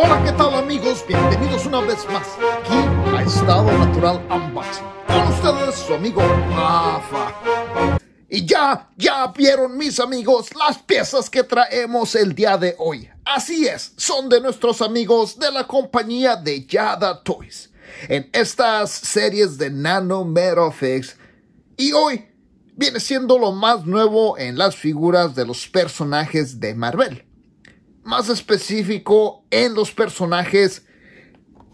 Hola, ¿qué tal amigos? Bienvenidos una vez más aquí a Estado Natural Unboxing. Con ustedes su amigo Rafa. Y ya, ya vieron mis amigos las piezas que traemos el día de hoy. Así es, son de nuestros amigos de la compañía de Yada Toys. En estas series de Nano Merofix. Y hoy viene siendo lo más nuevo en las figuras de los personajes de Marvel más específico en los personajes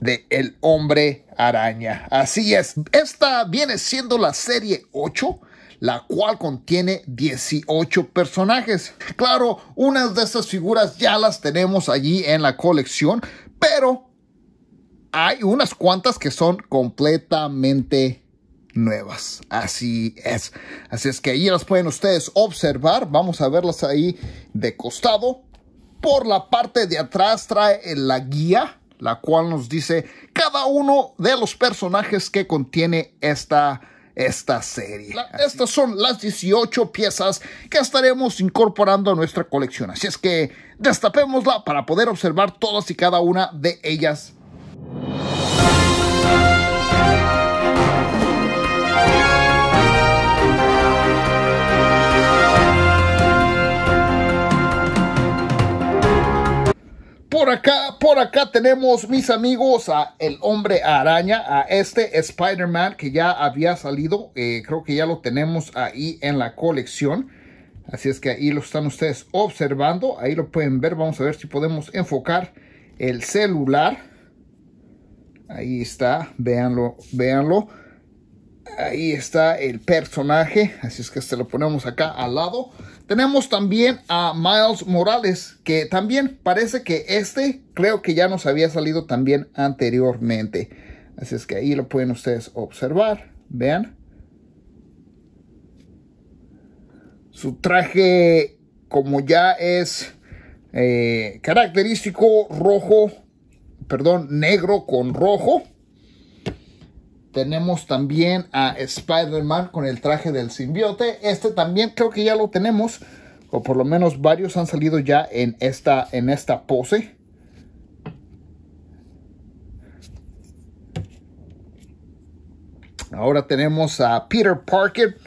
de El Hombre Araña. Así es, esta viene siendo la serie 8 la cual contiene 18 personajes. Claro, unas de estas figuras ya las tenemos allí en la colección, pero hay unas cuantas que son completamente nuevas. Así es. Así es que ahí las pueden ustedes observar. Vamos a verlas ahí de costado. Por la parte de atrás trae la guía, la cual nos dice cada uno de los personajes que contiene esta esta serie. estas son las 18 piezas que estaremos incorporando a nuestra colección. Así es que destapémosla para poder observar todas y cada una de ellas. Por acá, por acá tenemos, mis amigos, a el hombre araña, a este Spider-Man que ya había salido. Eh, creo que ya lo tenemos ahí en la colección. Así es que ahí lo están ustedes observando. Ahí lo pueden ver. Vamos a ver si podemos enfocar el celular. Ahí está. Véanlo, véanlo. Ahí está el personaje, así es que este lo ponemos acá al lado. Tenemos también a Miles Morales, que también parece que este creo que ya nos había salido también anteriormente. Así es que ahí lo pueden ustedes observar, vean. Su traje, como ya es eh, característico, rojo, perdón, negro con rojo. Tenemos también a Spider-Man con el traje del simbiote. Este también creo que ya lo tenemos. O por lo menos varios han salido ya en esta, en esta pose. Ahora tenemos a Peter Parker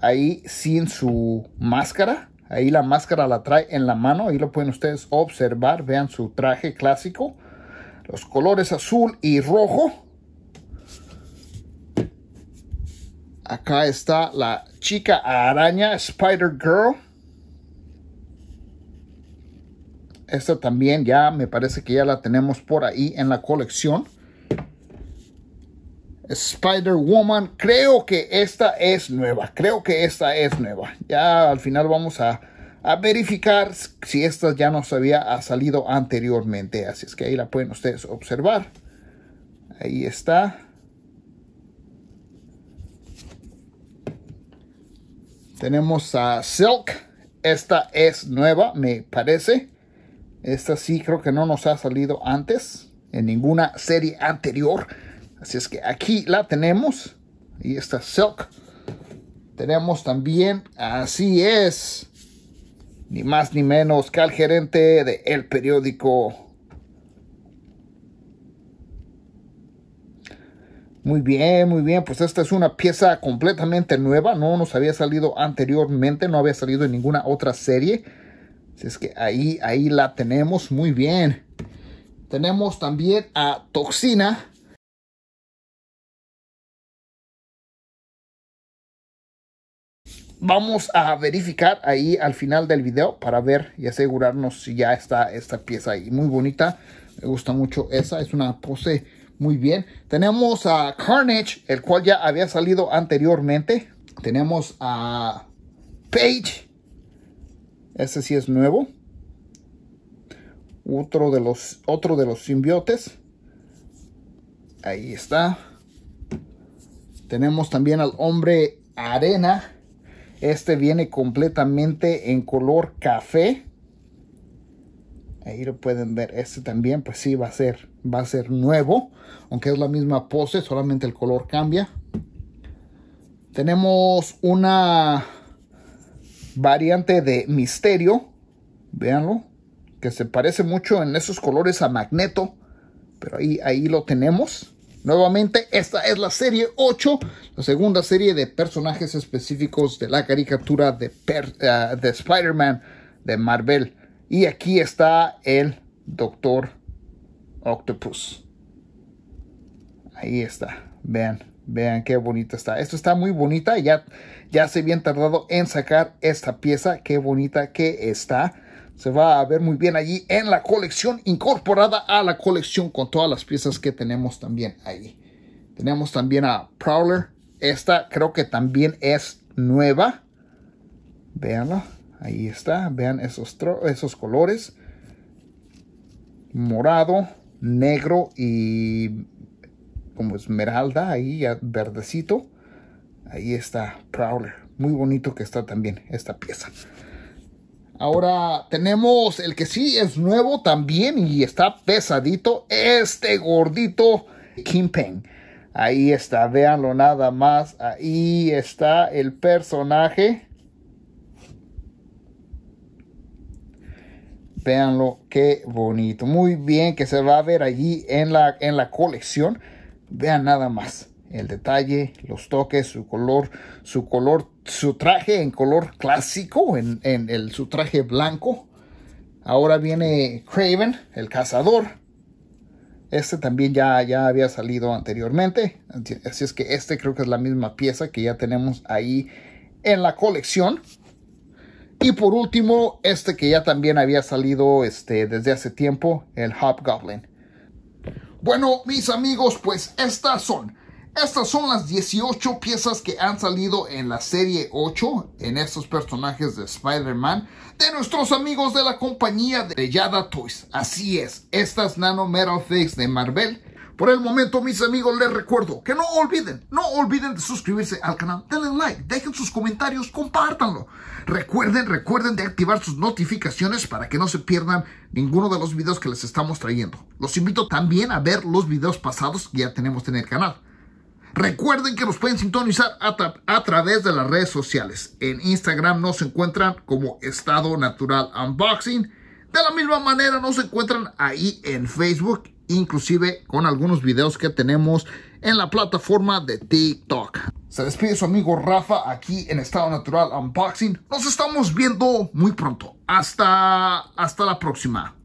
ahí sin su máscara. Ahí la máscara la trae en la mano. Ahí lo pueden ustedes observar. Vean su traje clásico. Los colores azul y rojo. Acá está la chica araña, Spider Girl. Esta también ya me parece que ya la tenemos por ahí en la colección. Spider-Woman. Creo que esta es nueva. Creo que esta es nueva. Ya al final vamos a, verificar si esta ya nos había salido anteriormente. Así es que ahí la pueden ustedes observar. Ahí está. Tenemos a Silk. Esta es nueva, me parece. Esta sí creo que no nos ha salido antes. En ninguna serie anterior. Así es que aquí la tenemos. Y esta Silk. Tenemos también, así es, ni más ni menos que al gerente del el periódico Muy bien, muy bien. Pues esta es una pieza completamente nueva. No nos había salido anteriormente. No había salido en ninguna otra serie. Así es que ahí, ahí la tenemos. Muy bien. Tenemos también a Toxina. Vamos a verificar ahí al final del video para ver y asegurarnos si ya está esta pieza ahí. Muy bonita. Me gusta mucho esa. Es una pose muy bien. Tenemos a Carnage, el cual ya había salido anteriormente. Tenemos a Page. Este sí es nuevo. Otro de los, otro de los simbiotes. Ahí está. Tenemos también al hombre arena. Este viene completamente en color café. Ahí lo pueden ver. Este también, pues sí, va a ser, va a ser nuevo. Aunque es la misma pose, solamente el color cambia. Tenemos una variante de Misterio. Véanlo. Que se parece mucho en esos colores a Magneto. Pero ahí, ahí lo tenemos. Nuevamente, esta es la serie 8, la segunda serie de personajes específicos de la caricatura de, eh, de Spider-Man de Marvel. Y aquí está el Doctor Octopus. Ahí está. Vean, vean qué bonita está. Esto está muy bonita. Ya, ya se bien tardado en sacar esta pieza. Qué bonita que está. Se va a ver muy bien allí en la colección. Incorporada a la colección con todas las piezas que tenemos también ahí. Tenemos también a Prowler. Esta creo que también es nueva. Veanlo. Ahí está. Vean esos, esos colores. Morado, negro y como esmeralda. Ahí ya verdecito. Ahí está Prowler. Muy bonito que está también esta pieza. Ahora tenemos el que sí es nuevo también y está pesadito. Este gordito Kingpin. Ahí está, véanlo nada más. Ahí está el personaje. Veanlo, qué bonito. Muy bien, que se va a ver allí en la, en la colección. Vean nada más. El detalle, los toques, su color, su color, su traje en color clásico, en, el, su traje blanco. Ahora viene Craven, el cazador. Este también ya, ya había salido anteriormente. Así es que este creo que es la misma pieza que ya tenemos ahí en la colección. Y por último, este que ya también había salido este, desde hace tiempo, el Hobgoblin. Bueno, mis amigos, pues estas son. Estas son las 18 piezas que han salido en la serie 8 en estos personajes de Spider-Man de nuestros amigos de la compañía de Yada Toys. Así es, estas Nano Metal Fakes de Marvel por el momento, mis amigos, les recuerdo que no olviden, no olviden de suscribirse al canal, denle like, dejen sus comentarios, compártanlo. Recuerden, recuerden de activar sus notificaciones para que no se pierdan ninguno de los videos que les estamos trayendo. Los invito también a ver los videos pasados que ya tenemos en el canal. Recuerden que nos pueden sintonizar a, a, través de las redes sociales. En Instagram nos encuentran como Estado Natural Unboxing. De la misma manera nos encuentran ahí en Facebook inclusive con algunos videos que tenemos en la plataforma de TikTok. Se despide su amigo Rafa aquí en Estado Natural Unboxing. Nos estamos viendo muy pronto. Hasta, hasta la próxima.